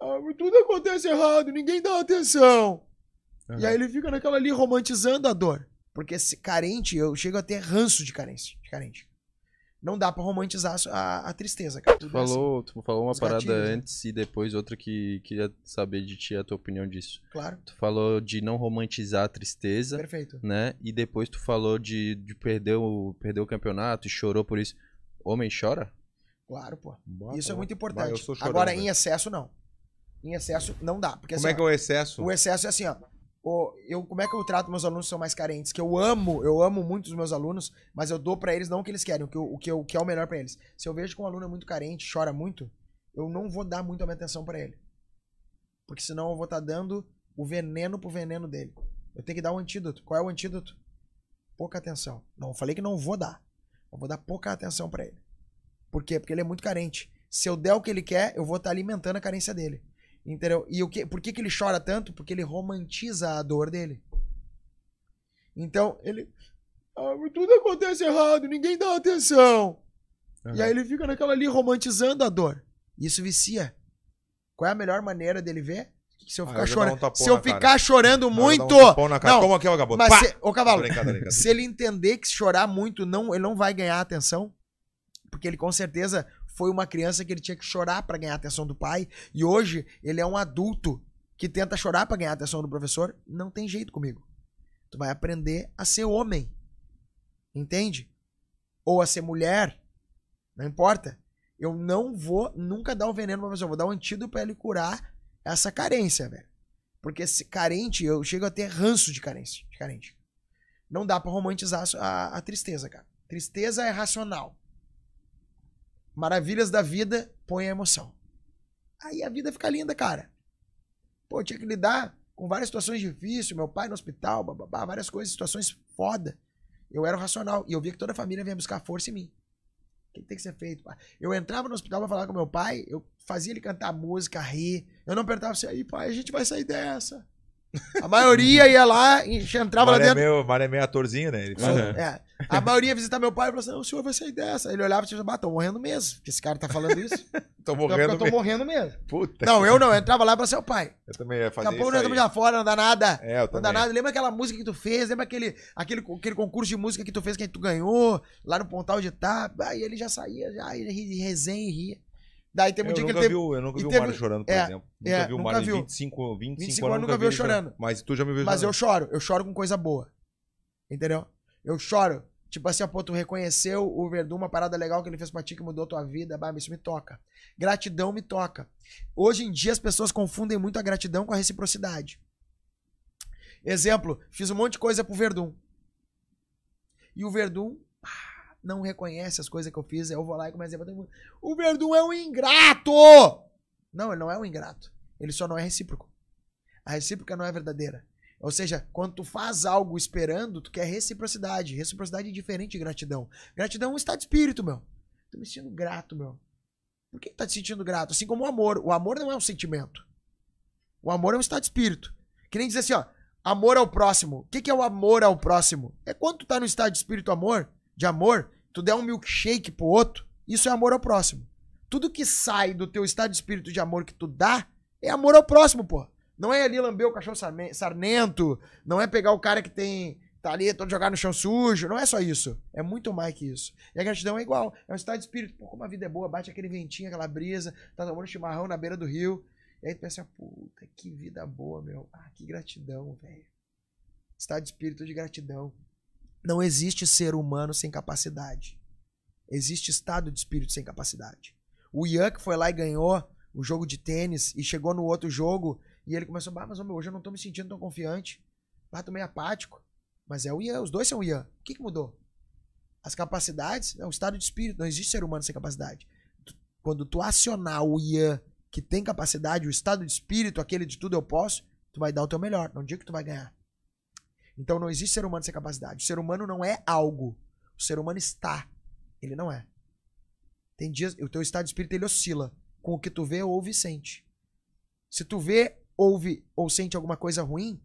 Ah, tudo acontece errado, ninguém dá atenção. Uhum. E aí ele fica naquela ali romantizando a dor. Porque se carente, eu chego a ter ranço de carência, de carente. Não dá para romantizar a, a, tristeza, cara. tu é falou, assim. tu falou uma Os parada gatilhos, né? antes né? e depois outra que queria saber de ti a tua opinião disso. Claro. Tu falou de não romantizar a tristeza. Perfeito. Né? E depois tu falou de, de perder, o, perder o campeonato e chorou por isso. Homem chora? Claro, pô. isso é muito importante. Agora, né? em excesso, não. Em excesso, não dá. Porque, como assim, é que é o excesso? o excesso é assim, ó. O, eu, como é que eu trato meus alunos que são mais carentes? Que eu amo, eu amo muito os meus alunos, mas eu dou para eles não o que eles querem, o que, o que, o que é o melhor para eles. Se eu vejo que um aluno é muito carente, chora muito, eu não vou dar muito a minha atenção para ele. Porque senão eu vou estar tá dando o veneno pro veneno dele. Eu tenho que dar o um antídoto. Qual é o antídoto? Pouca atenção. Não, falei que não vou dar. Eu vou dar pouca atenção para ele. Por quê? Porque ele é muito carente. Se eu der o que ele quer, eu vou estar tá alimentando a carência dele. Entendeu? E o que, por que, que ele chora tanto? Porque ele romantiza a dor dele. Então, ele. Ah, tudo acontece errado, ninguém dá atenção. Uhum. E aí ele fica naquela ali romantizando a dor. Isso vicia. Qual é a melhor maneira dele ver? Se eu ah, ficar, ah, chorando, eu um se eu ficar ah, cara. chorando muito. Um não, Como aqui, ó, Gaboto? Mas se, ô, cavalo, se ele entender que chorar muito, não, ele não vai ganhar atenção. Porque ele com certeza foi uma criança que ele tinha que chorar para ganhar a atenção do pai, e hoje ele é um adulto que tenta chorar para ganhar a atenção do professor, não tem jeito comigo. Tu vai aprender a ser homem. Entende? Ou a ser mulher, não importa. Eu não vou nunca dar o um veneno pro professor, vou dar um antídoto para ele curar essa carência, velho. Porque se carente, eu chego a ter ranço de carência, de carente. Não dá para romantizar a, a tristeza, cara. Tristeza é racional. Maravilhas da vida, põe a emoção. Aí a vida fica linda, cara. Pô, eu tinha que lidar com várias situações difíceis, meu pai no hospital, bababá, várias coisas, situações foda. Eu era o racional e eu via que toda a família vinha buscar força em mim. O que tem que ser feito? Pai? Eu entrava no hospital pra falar com meu pai, eu fazia ele cantar música, rir. Eu não apertava assim, aí pai, a gente vai sair dessa. A maioria ia lá, entrava lá é dentro. É meu, Mário é meio atorzinho, né? Ele fala. É. A maioria ia visitar meu pai e falou assim: o senhor vai sair dessa. Ele olhava e tipo, ah, tô morrendo mesmo, que esse cara tá falando isso. tô morrendo não, eu tô mesmo. morrendo mesmo. Puta. Não, eu não, eu entrava lá pra ser o pai. Eu também ia fazer Daqui a pouco nós estamos já fora, não dá nada. É, eu não dá nada. Lembra aquela música que tu fez? Lembra aquele, aquele, aquele concurso de música que tu fez que tu ganhou lá no Pontal de Taba? Aí ele já saía, já ele resenha e ria. Daí tem um eu dia que ele teve... Eu nunca vi teve... o Mário chorando, por é, exemplo. Nunca é, vi o Mário em 25, 25, 25 anos, anos nunca vi eu chorando. chorando. Mas tu já me viu chorando. Mas eu choro, eu choro com coisa boa. Entendeu? Eu choro. Tipo assim, pô, tu reconheceu o Verdun, uma parada legal que ele fez pra ti, que mudou tua vida, bah, isso me toca. Gratidão me toca. Hoje em dia as pessoas confundem muito a gratidão com a reciprocidade. Exemplo, fiz um monte de coisa pro Verdun. E o Verdun ah, não reconhece as coisas que eu fiz, eu vou lá e começo a dizer: O Verdun é um ingrato! Não, ele não é um ingrato. Ele só não é recíproco. A recíproca não é verdadeira. Ou seja, quando tu faz algo esperando, tu quer reciprocidade. Reciprocidade é diferente de gratidão. Gratidão é um estado de espírito, meu. Tô me sentindo grato, meu. Por que, tu tá te sentindo grato? Assim como o amor. O amor não é um sentimento. O amor é um estado de espírito. Que nem dizer assim, ó. Amor ao próximo. O que, que é o amor ao próximo? É quando tu tá no estado de espírito amor, de amor, tu der um milkshake pro outro, isso é amor ao próximo. Tudo que sai do teu estado de espírito de amor que tu dá é amor ao próximo, pô. Não é ali lamber o cachorro sarmento, não é pegar o cara que tem tá ali todo jogado no chão sujo, não é só isso. É muito mais que isso. E a gratidão é igual, é um estado de espírito. Pô, como a vida é boa, bate aquele ventinho, aquela brisa, tá tomando chimarrão na beira do rio. E aí tu pensa, puta, que vida boa, meu. Ah, que gratidão, velho. Estado de espírito de gratidão. Não existe ser humano sem capacidade. Existe estado de espírito sem capacidade. O Ian que foi lá e ganhou o jogo de tênis e chegou no outro jogo e ele começou, ah, mas hoje eu não tô me sentindo tão confiante. Ah, tô meio apático. Mas é o Ian, os dois são o Ian. O que, que mudou? As capacidades é um estado de espírito, não existe ser humano sem capacidade. Quando tu acionar o Ian que tem capacidade, o estado de espírito, aquele de tudo eu posso, tu vai dar o teu melhor, não digo que tu vai ganhar. Então não existe ser humano sem capacidade. O ser humano não é algo. O ser humano está. Ele não é. Tem dias, o teu estado de espírito ele oscila com o que tu vê ou sente. Se tu vê ouve ou sente alguma coisa ruim,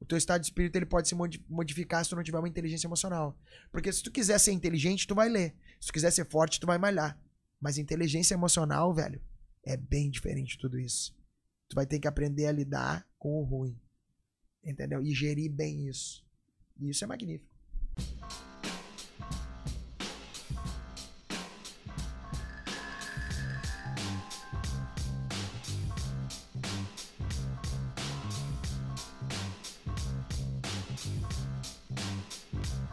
o teu estado de espírito ele pode se modificar se tu não tiver uma inteligência emocional. Porque se tu quiser ser inteligente, tu vai ler. Se tu quiser ser forte, tu vai malhar. Mas inteligência emocional, velho, é bem diferente de tudo isso. Tu vai ter que aprender a lidar com o ruim. Entendeu? E gerir bem isso. E isso é magnífico.